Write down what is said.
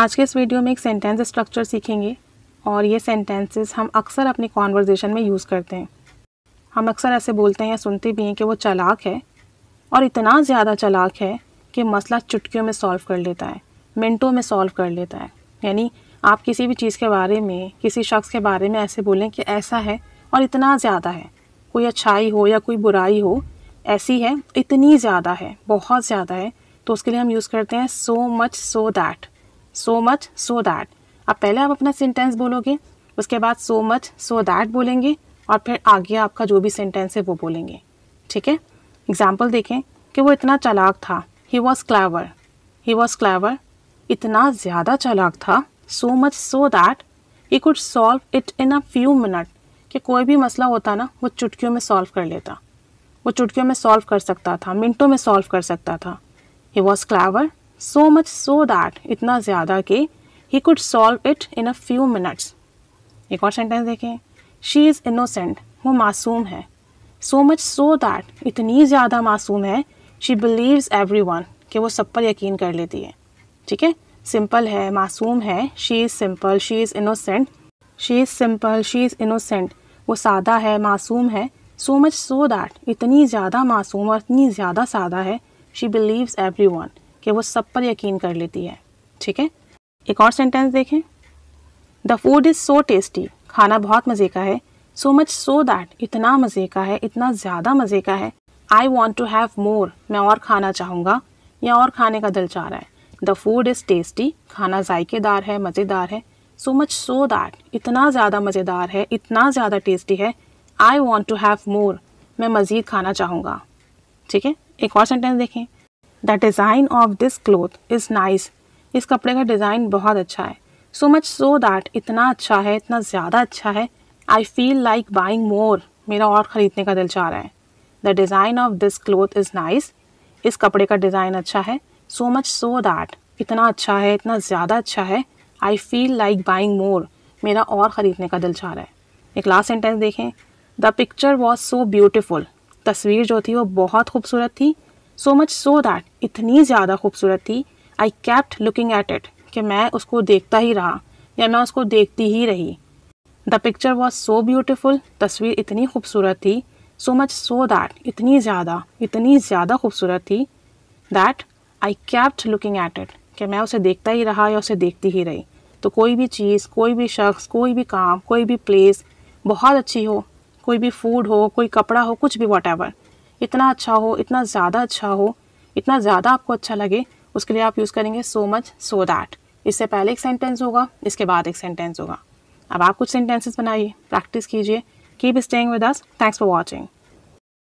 आज के इस वीडियो में एक सेंटेंस स्ट्रक्चर सीखेंगे और ये सेंटेंसेस हम अक्सर अपनी कॉन्वर्जेसन में यूज़ करते हैं हम अक्सर ऐसे बोलते हैं या सुनते भी हैं कि वो चलाक है और इतना ज़्यादा चलाक है कि मसला चुटकियों में सॉल्व कर लेता है मिनटों में सॉल्व कर लेता है यानी आप किसी भी चीज़ के बारे में किसी शख्स के बारे में ऐसे बोलें कि ऐसा है और इतना ज़्यादा है कोई अच्छाई हो या कोई बुराई हो ऐसी है इतनी ज़्यादा है बहुत ज़्यादा है तो उसके लिए हम यूज़ करते हैं so much so that so much so that अब पहले आप अपना सेंटेंस बोलोगे उसके बाद सो मच सो दैट बोलेंगे और फिर आगे आपका जो भी सेंटेंस है वो बोलेंगे ठीक है एग्जाम्पल देखें कि वो इतना चालाक था ही वॉज क्लावर ही वॉज क्लावर इतना ज़्यादा चालाक था so much so that he could solve it in a few minute कि कोई भी मसला होता ना वो चुटकियों में सॉल्व कर लेता वो चुटकियों में सॉल्व कर सकता था मिनटों में सॉल्व कर सकता था he was clever so much so that इतना ज़्यादा कि he could solve it in a few minutes एक और सेंटेंस देखें शी इज़ इनोसेंट वो मासूम है सो मच सो दैट इतनी ज़्यादा मासूम है शी बिलीव्स एवरी वन कि वो सब पर यकीन कर लेती है ठीक है सिंपल है मासूम है she is simple she is innocent she is simple she is innocent वो सादा है मासूम है सो मच सो दैट इतनी ज़्यादा मासूम और इतनी ज़्यादा सादा है शी बिलीव्स एवरी वन कि वो सब पर यकीन कर लेती है ठीक है एक और सेंटेंस देखें the food is so tasty खाना बहुत मज़े का है सो मच सो दैट इतना मज़े का है इतना ज़्यादा मज़े का है I want to have more मैं और खाना चाहूँगा या और खाने का दिल चाह रहा है द फूड इज़ टेस्टी खाना जायकेदार है मज़ेदार है सो मच सो दैट इतना ज़्यादा मज़ेदार है इतना ज़्यादा टेस्टी है I want to have more मैं मज़ीद खाना चाहूँगा ठीक है एक और सेंटेंस देखें the design of this cloth is nice इस कपड़े का डिज़ाइन बहुत अच्छा है सो मच सो दैट इतना अच्छा है इतना ज़्यादा अच्छा है I feel like buying more मेरा और ख़रीदने का दिल चाह रहा है the design of this cloth is nice इस कपड़े का डिज़ाइन अच्छा है सो मच सो दैट इतना अच्छा है इतना ज़्यादा अच्छा है I feel like buying more मेरा और ख़रीदने का दिल चाह रहा है एक लास्ट सेंटेंस देखें the picture was so beautiful तस्वीर जो थी वो बहुत खूबसूरत थी सो मच सो दैट इतनी ज़्यादा खूबसूरत थी I kept looking at it कि मैं उसको देखता ही रहा या मैं उसको देखती ही रही the picture was so beautiful तस्वीर इतनी खूबसूरत थी सो मच सो दैट इतनी ज़्यादा इतनी ज़्यादा खूबसूरत थी that I kept looking at it कि मैं उसे देखता ही रहा या उसे देखती ही रही तो कोई भी चीज़ कोई भी शख्स कोई भी काम कोई भी प्लेस बहुत अच्छी हो कोई भी फूड हो कोई कपड़ा हो कुछ भी वॉट इतना अच्छा हो इतना ज़्यादा अच्छा हो इतना ज़्यादा आपको अच्छा लगे उसके लिए आप यूज़ करेंगे सो मच सो दैट इससे पहले एक सेंटेंस होगा इसके बाद एक सेंटेंस होगा अब आप कुछ सेंटेंसेस बनाइए प्रैक्टिस कीजिए keep staying with us thanks for watching